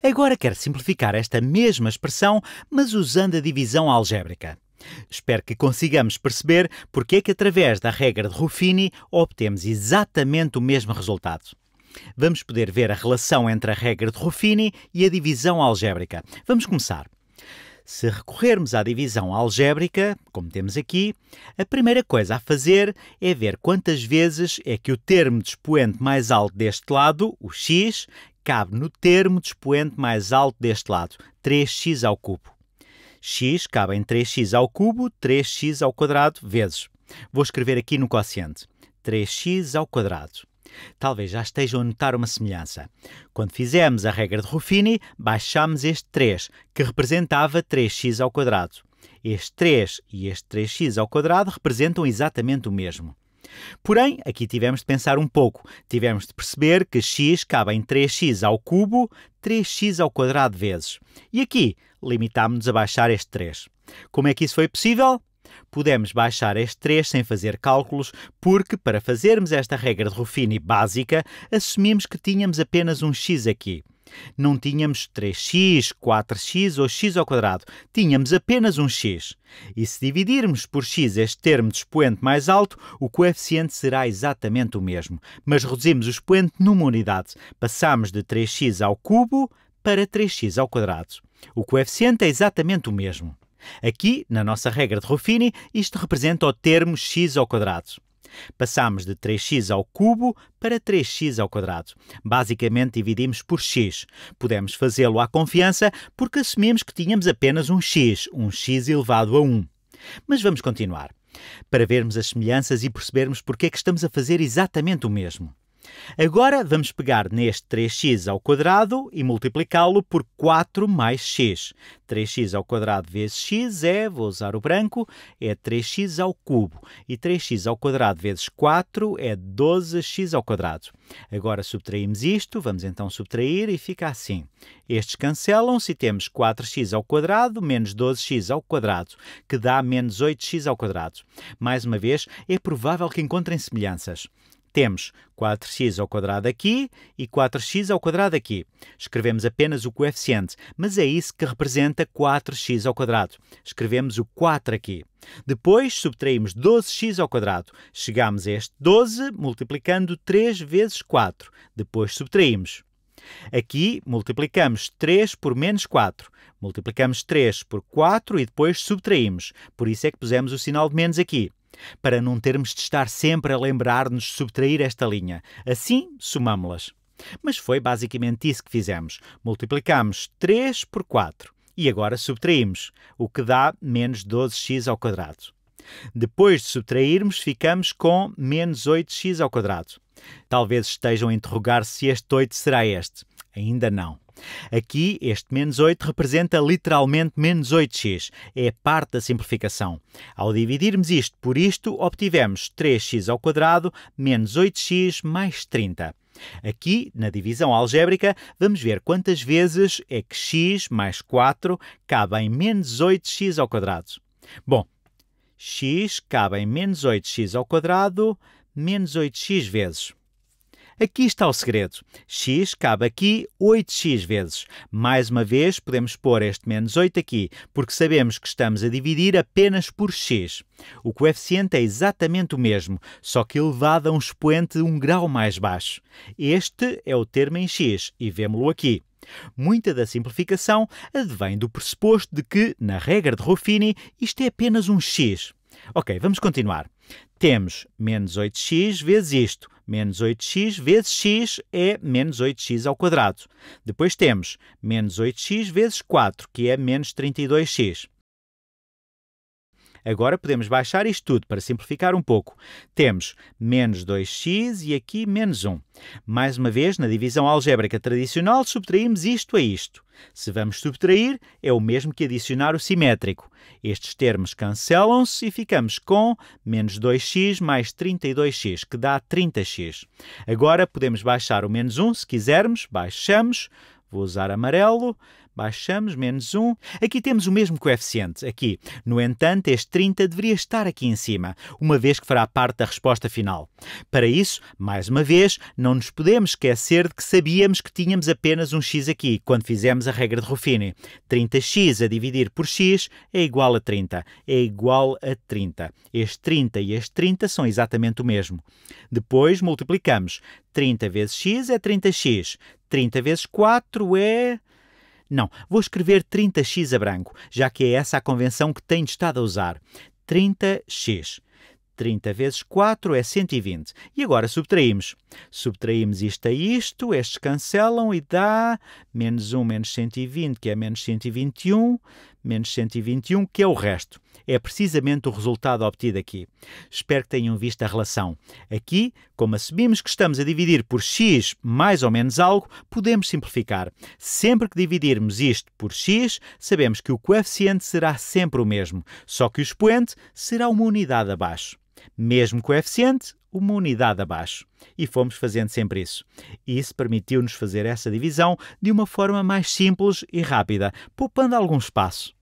Agora quero simplificar esta mesma expressão, mas usando a divisão algébrica. Espero que consigamos perceber porque é que, através da regra de Ruffini, obtemos exatamente o mesmo resultado. Vamos poder ver a relação entre a regra de Ruffini e a divisão algébrica. Vamos começar. Se recorrermos à divisão algébrica, como temos aqui, a primeira coisa a fazer é ver quantas vezes é que o termo de expoente mais alto deste lado, o x, cabe no termo de expoente mais alto deste lado, 3x ao cubo. x cabe em 3x ao cubo, 3x ao quadrado, vezes. Vou escrever aqui no quociente. 3x ao quadrado. Talvez já estejam a notar uma semelhança. Quando fizemos a regra de Ruffini, baixámos este 3, que representava 3x ao quadrado. Este 3 e este 3x ao quadrado representam exatamente o mesmo. Porém, aqui tivemos de pensar um pouco. Tivemos de perceber que x cabe em 3x ao cubo, 3x ao quadrado vezes. E aqui limitámos-nos a baixar este 3. Como é que isso foi possível? Podemos baixar este 3 sem fazer cálculos, porque para fazermos esta regra de Ruffini básica, assumimos que tínhamos apenas um x aqui. Não tínhamos 3x, 4x ou x ao quadrado, tínhamos apenas um x. E se dividirmos por x este termo de expoente mais alto, o coeficiente será exatamente o mesmo, mas reduzimos o expoente numa unidade. Passamos de 3x ao cubo para 3x ao quadrado. O coeficiente é exatamente o mesmo. Aqui, na nossa regra de Ruffini, isto representa o termo x ao quadrado. Passamos de 3x ao cubo para 3x ao quadrado. Basicamente dividimos por x. Podemos fazê-lo à confiança porque assumimos que tínhamos apenas um x, um x elevado a 1. Mas vamos continuar, para vermos as semelhanças e percebermos porque é que estamos a fazer exatamente o mesmo. Agora vamos pegar neste 3x ao quadrado e multiplicá-lo por 4 mais x. 3x ao quadrado vezes x é, vou usar o branco, é 3x ao cubo. E 3x ao quadrado vezes 4 é 12x ao quadrado. Agora subtraímos isto, vamos então subtrair e fica assim. Estes cancelam-se e temos 4x ao quadrado menos 12x ao quadrado, que dá menos 8x ao quadrado. Mais uma vez, é provável que encontrem semelhanças. Temos 4x ao quadrado aqui e 4x ao quadrado aqui. Escrevemos apenas o coeficiente, mas é isso que representa 4x ao quadrado. Escrevemos o 4 aqui. Depois subtraímos 12x ao quadrado. Chegamos a este 12 multiplicando 3 vezes 4. Depois subtraímos. Aqui multiplicamos 3 por menos 4. Multiplicamos 3 por 4 e depois subtraímos. Por isso é que pusemos o sinal de menos aqui para não termos de estar sempre a lembrar-nos de subtrair esta linha. Assim, somámo las Mas foi basicamente isso que fizemos. Multiplicamos 3 por 4 e agora subtraímos, o que dá menos 12x ao quadrado. Depois de subtrairmos, ficamos com menos 8x ao quadrado. Talvez estejam a interrogar se este 8 será este. Ainda não. Aqui, este menos 8 representa literalmente menos 8x, é parte da simplificação. Ao dividirmos isto por isto, obtivemos 3x ao quadrado menos 8x mais 30. Aqui, na divisão algébrica, vamos ver quantas vezes é que x mais 4 cabe em menos 8x ao quadrado. Bom, x cabe em menos 8x ao quadrado menos 8x vezes. Aqui está o segredo. x cabe aqui 8x vezes. Mais uma vez, podemos pôr este menos 8 aqui, porque sabemos que estamos a dividir apenas por x. O coeficiente é exatamente o mesmo, só que elevado a um expoente um grau mais baixo. Este é o termo em x e vemos-lo aqui. Muita da simplificação advém do pressuposto de que, na regra de Ruffini, isto é apenas um x. Ok, vamos continuar. Temos menos 8x vezes isto. Menos 8x vezes x é menos 8x ao quadrado. Depois temos menos 8x vezes 4, que é menos 32x. Agora podemos baixar isto tudo para simplificar um pouco. Temos menos 2x e aqui menos 1. Mais uma vez, na divisão algébrica tradicional, subtraímos isto a isto. Se vamos subtrair, é o mesmo que adicionar o simétrico. Estes termos cancelam-se e ficamos com menos 2x mais 32x, que dá 30x. Agora podemos baixar o menos 1 se quisermos, baixamos, vou usar amarelo, Baixamos, menos 1. Aqui temos o mesmo coeficiente, aqui. No entanto, este 30 deveria estar aqui em cima, uma vez que fará parte da resposta final. Para isso, mais uma vez, não nos podemos esquecer de que sabíamos que tínhamos apenas um x aqui, quando fizemos a regra de Ruffini. 30x a dividir por x é igual a 30. É igual a 30. Este 30 e este 30 são exatamente o mesmo. Depois multiplicamos. 30 vezes x é 30x. 30 vezes 4 é não, vou escrever 30x a branco, já que é essa a convenção que tenho estado a usar. 30x. 30 vezes 4 é 120. E agora subtraímos. Subtraímos isto a isto, estes cancelam e dá menos 1 menos 120, que é menos 121, menos 121, que é o resto. É precisamente o resultado obtido aqui. Espero que tenham visto a relação. Aqui, como assumimos que estamos a dividir por x mais ou menos algo, podemos simplificar. Sempre que dividirmos isto por x, sabemos que o coeficiente será sempre o mesmo, só que o expoente será uma unidade abaixo. Mesmo coeficiente, uma unidade abaixo. E fomos fazendo sempre isso. isso permitiu-nos fazer essa divisão de uma forma mais simples e rápida, poupando algum espaço.